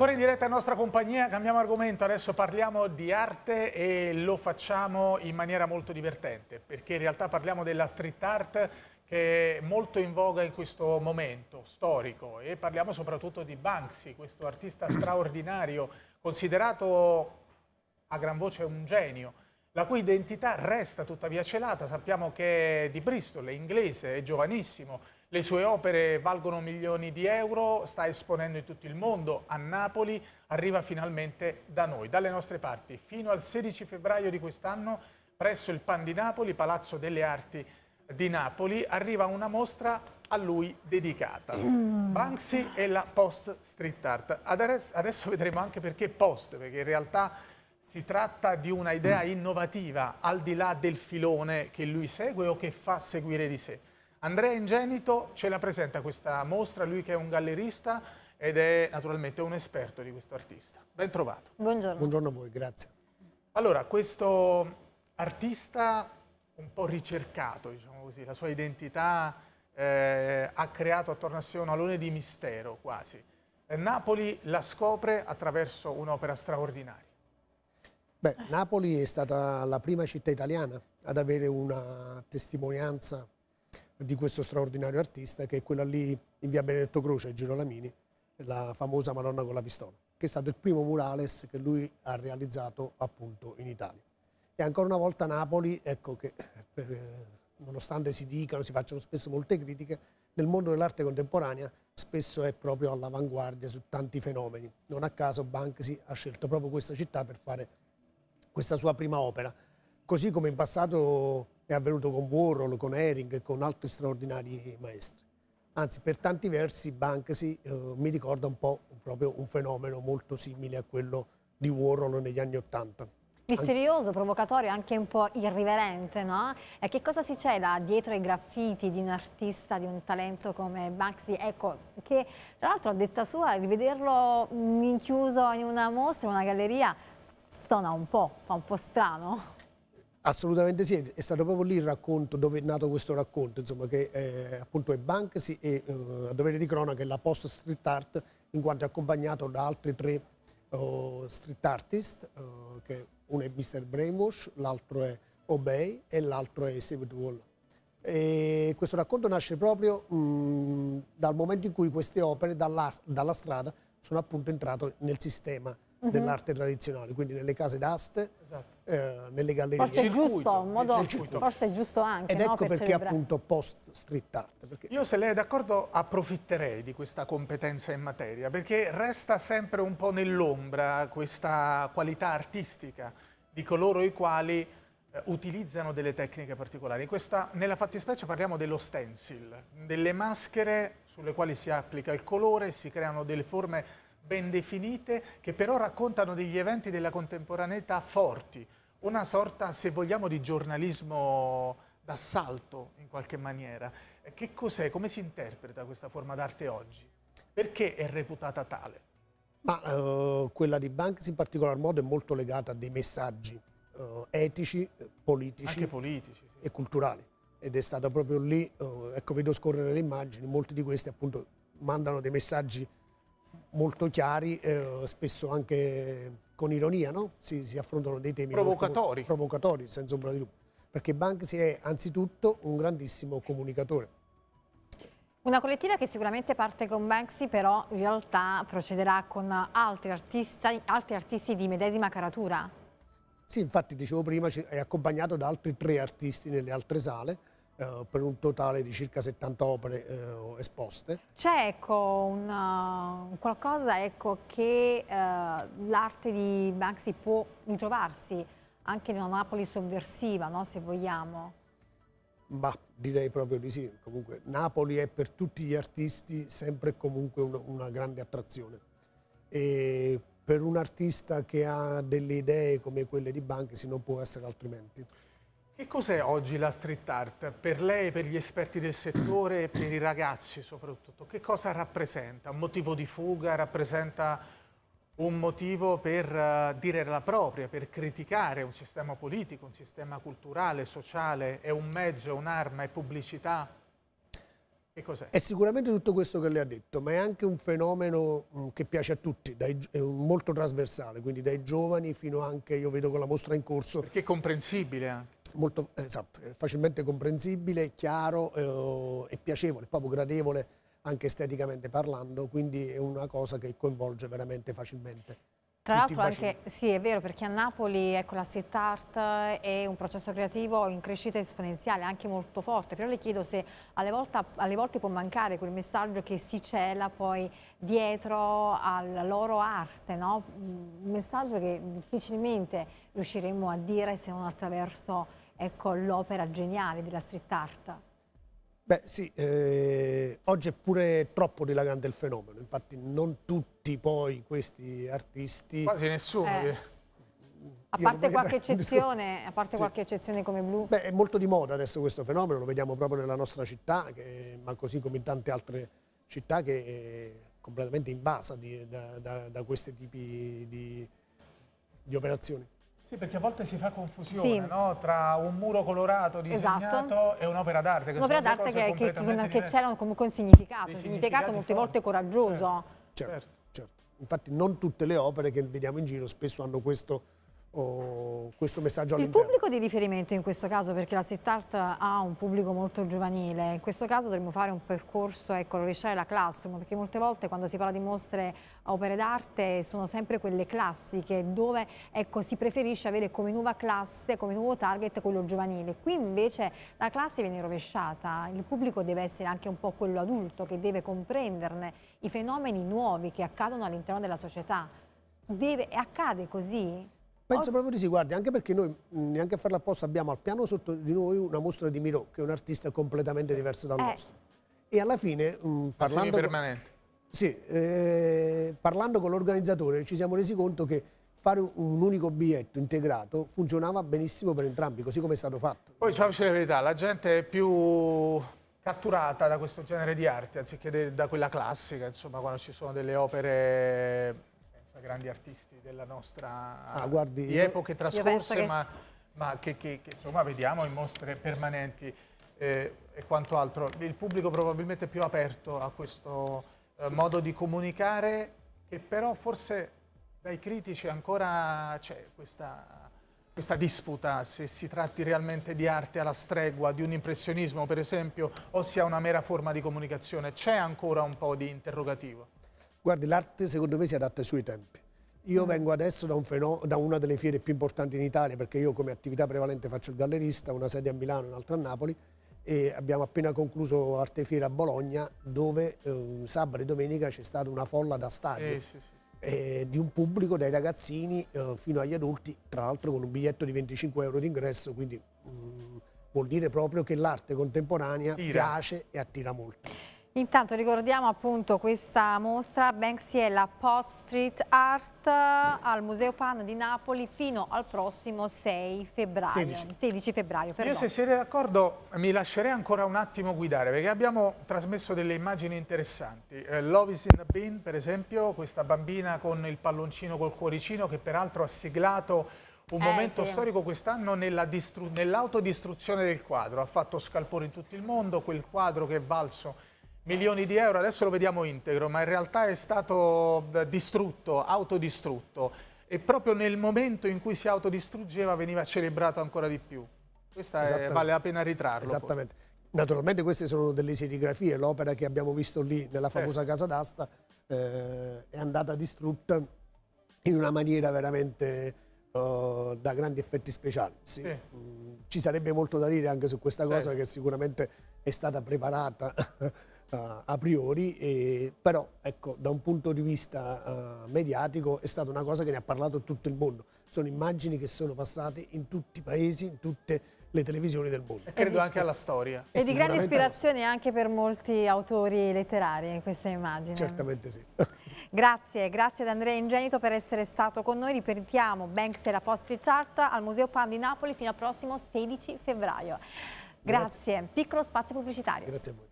Ancora in diretta in nostra compagnia, cambiamo argomento, adesso parliamo di arte e lo facciamo in maniera molto divertente, perché in realtà parliamo della street art che è molto in voga in questo momento storico e parliamo soprattutto di Banksy, questo artista straordinario, considerato a gran voce un genio, la cui identità resta tuttavia celata, sappiamo che è di Bristol, è inglese, è giovanissimo, le sue opere valgono milioni di euro, sta esponendo in tutto il mondo, a Napoli, arriva finalmente da noi, dalle nostre parti, fino al 16 febbraio di quest'anno presso il Pan di Napoli, Palazzo delle Arti di Napoli, arriva una mostra a lui dedicata. Mm. Banksy e la post street art. Adesso vedremo anche perché post, perché in realtà si tratta di una idea innovativa al di là del filone che lui segue o che fa seguire di sé. Andrea Ingenito ce la presenta questa mostra, lui che è un gallerista ed è naturalmente un esperto di questo artista. Ben trovato. Buongiorno. Buongiorno a voi, grazie. Allora, questo artista un po' ricercato, diciamo così, la sua identità eh, ha creato attorno a sé un alone di mistero quasi. Eh, Napoli la scopre attraverso un'opera straordinaria. Beh, Napoli è stata la prima città italiana ad avere una testimonianza di questo straordinario artista che è quella lì in via Benedetto Croce, Girolamini, la famosa Madonna con la pistola, che è stato il primo murales che lui ha realizzato appunto in Italia. E ancora una volta Napoli, ecco che per, eh, nonostante si dicano, si facciano spesso molte critiche, nel mondo dell'arte contemporanea spesso è proprio all'avanguardia su tanti fenomeni. Non a caso Banksy ha scelto proprio questa città per fare questa sua prima opera, così come in passato è avvenuto con Warhol, con Herring e con altri straordinari maestri. Anzi, per tanti versi Banksy eh, mi ricorda un po' proprio un fenomeno molto simile a quello di Warhol negli anni Ottanta. Misterioso, provocatorio, anche un po' irriverente, no? E che cosa si cela dietro i graffiti di un artista, di un talento come Banksy? Ecco, che tra l'altro a detta sua, rivederlo rinchiuso in una mostra, in una galleria, stona un po', fa un po' strano. Assolutamente sì, è stato proprio lì il racconto dove è nato questo racconto, insomma, che è, eh, appunto è Banksy e eh, a dovere di cronaca è la post street art in quanto è accompagnato da altri tre oh, street artist, oh, che uno è Mr. Brainwash, l'altro è Obey e l'altro è Save the Wall. E questo racconto nasce proprio mh, mm, dal momento in cui queste opere dalla, dalla strada sono appunto entrate nel sistema uh dell'arte tradizionale, quindi nelle case d'aste, esatto. eh, nelle gallerie. Forse è giusto, modo, forse è giusto anche. Ed ecco per perché celebrare. appunto post street art. Perché... Io se lei è d'accordo approfitterei di questa competenza in materia, perché resta sempre un po' nell'ombra questa qualità artistica di coloro i quali eh, utilizzano delle tecniche particolari. Questa, nella fattispecie parliamo dello stencil, delle maschere sulle quali si applica il colore, si creano delle forme ben definite che però raccontano degli eventi della contemporaneità forti, una sorta, se vogliamo, di giornalismo d'assalto in qualche maniera. Che cos'è, come si interpreta questa forma d'arte oggi? Perché è reputata tale? Ma uh, quella di Banks in particolar modo è molto legata a dei messaggi uh, etici, eh, politici, politici sì. e culturali. Ed è stata proprio lì, uh, ecco vedo scorrere le immagini, molti di questi appunto mandano dei messaggi molto chiari, eh, spesso anche con ironia, no? si, si, affrontano dei temi provocatori. provocatori, senza ombra di dubbio, perché Banksy è anzitutto un grandissimo comunicatore. Una collettiva che sicuramente parte con Banksy, però in realtà procederà con altri artisti, altri artisti di medesima caratura. Sì, infatti dicevo prima, è accompagnato da altri tre artisti nelle altre sale, eh, per un totale di circa 70 opere eh, esposte. C'è ecco una, qualcosa ecco, che eh, l'arte di Banksy può ritrovarsi anche in una Napoli sovversiva, no, se vogliamo. Ma direi proprio di sì, comunque Napoli è per tutti gli artisti sempre e comunque una, una grande attrazione. E per un artista che ha delle idee come quelle di Banksy non può essere altrimenti. Che cos'è oggi la street art per lei, per gli esperti del settore e per i ragazzi soprattutto? Che cosa rappresenta? Un motivo di fuga? Rappresenta un motivo per eh, dire la propria, per criticare un sistema politico, un sistema culturale, sociale? È un mezzo, un'arma, è pubblicità? Che cos'è? È sicuramente tutto questo che lei ha detto, ma è anche un fenomeno mm, che piace a tutti, dai, è molto trasversale, quindi dai giovani fino anche, io vedo con la mostra in corso. Perché è comprensibile anche molto eh, esatto, eh, facilmente comprensibile, chiaro eh, e piacevole, proprio gradevole anche esteticamente parlando, quindi è una cosa che coinvolge veramente facilmente. Tra l'altro anche, sì è vero, perché a Napoli ecco, la street art è un processo creativo in crescita esponenziale, anche molto forte, però le chiedo se alle volte, alle volte può mancare quel messaggio che si cela poi dietro alla loro arte, no? un messaggio che difficilmente riusciremo a dire se non attraverso ecco, l'opera geniale della street art. Beh sì, eh, oggi è pure troppo dilagante il fenomeno, infatti non tutti poi questi artisti... Quasi nessuno. Eh. A parte, qualche eccezione, a parte sì. qualche eccezione come Blu? Beh, è molto di moda adesso questo fenomeno, lo vediamo proprio nella nostra città, che, ma così come in tante altre città che è completamente invasa di, da, da, da, questi tipi di, di operazioni. Sì, perché a volte si fa confusione sì. no? tra un muro colorato disegnato esatto. e un'opera d'arte. Un'opera d'arte che, che, che c'era comunque un significato, un significato molte forti. volte coraggioso. Certo. certo, certo. Infatti non tutte le opere che vediamo in giro spesso hanno questo oh, questo messaggio all'interno. Il pubblico di riferimento in questo caso, perché la street art ha un pubblico molto giovanile, in questo caso dovremmo fare un percorso, ecco, rovesciare la classroom, perché molte volte quando si parla di mostre opere d'arte sono sempre quelle classiche, dove ecco, si preferisce avere come nuova classe, come nuovo target quello giovanile. Qui invece la classe viene rovesciata, il pubblico deve essere anche un po' quello adulto che deve comprenderne i fenomeni nuovi che accadono all'interno della società. Deve, accade così? Penso proprio di sì, guardi, anche perché noi, neanche a farla apposta, abbiamo al piano sotto di noi una mostra di Miro, che è un artista completamente diverso dal eh. nostro. E alla fine, mh, parlando... permanente. Sì, eh, parlando con l'organizzatore ci siamo resi conto che fare un unico biglietto integrato funzionava benissimo per entrambi, così come è stato fatto. Poi diciamoci la verità, la gente è più catturata da questo genere di arte, anziché da quella classica, insomma, quando ci sono delle opere da grandi artisti della nostra ah, guardi, di epoche trascorse, che... ma, che, che, che, insomma vediamo in mostre permanenti eh, e quanto altro. Il pubblico probabilmente è più aperto a questo eh, modo di comunicare, che però forse dai critici ancora c'è questa, questa disputa se si tratti realmente di arte alla stregua, di un impressionismo per esempio, o sia una mera forma di comunicazione, c'è ancora un po' di interrogativo. Guardi, l'arte secondo me si adatta ai suoi tempi. Io mm. vengo adesso da, un da, una delle fiere più importanti in Italia perché io come attività prevalente faccio il gallerista, una sede a Milano e un'altra a Napoli e abbiamo appena concluso Artefiera a Bologna dove eh, sabato e domenica c'è stata una folla da stadio eh, sì, sì. Eh, di un pubblico dai ragazzini eh, fino agli adulti, tra l'altro con un biglietto di 25 euro d'ingresso, quindi mh, mm, vuol dire proprio che l'arte contemporanea Tira. piace e attira molto. Intanto ricordiamo appunto questa mostra, Banksy è la Post Street Art eh, al Museo Pan di Napoli fino al prossimo 6 febbraio, 16, 16 febbraio. Perdon. Io se siete d'accordo mi lascerei ancora un attimo guidare perché abbiamo trasmesso delle immagini interessanti. Eh, Love is in the Bean per esempio, questa bambina con il palloncino col cuoricino che peraltro ha siglato un eh, momento sì. storico quest'anno nell'autodistruzione nell del quadro, ha fatto scalpore in tutto il mondo, quel quadro che è valso milioni di euro, adesso lo vediamo integro, ma in realtà è stato eh, distrutto, autodistrutto e proprio nel momento in cui si autodistruggeva veniva celebrato ancora di più. Questa è, vale la pena ritrarlo. Esattamente. Poi. Naturalmente queste sono delle serigrafie, l'opera che abbiamo visto lì nella certo. famosa certo. casa d'asta eh, è andata distrutta in una maniera veramente uh, da grandi effetti speciali. Sì. Sì. Mm, ci sarebbe molto da dire anche su questa cosa certo. che sicuramente è stata preparata a priori, e, però ecco, da un punto di vista uh, mediatico è stata una cosa che ne ha parlato tutto il mondo. Sono immagini che sono passate in tutti i paesi, in tutte le televisioni del mondo. E credo anche alla storia. E di grande ispirazione anche per molti autori letterari eh, queste immagini. Certamente sì. grazie, grazie ad Andrea Ingenito per essere stato con noi. Ripetiamo Banks e la Postri Chart al Museo Pan di Napoli fino al prossimo 16 febbraio. Grazie. grazie. Piccolo spazio pubblicitario. Grazie a voi.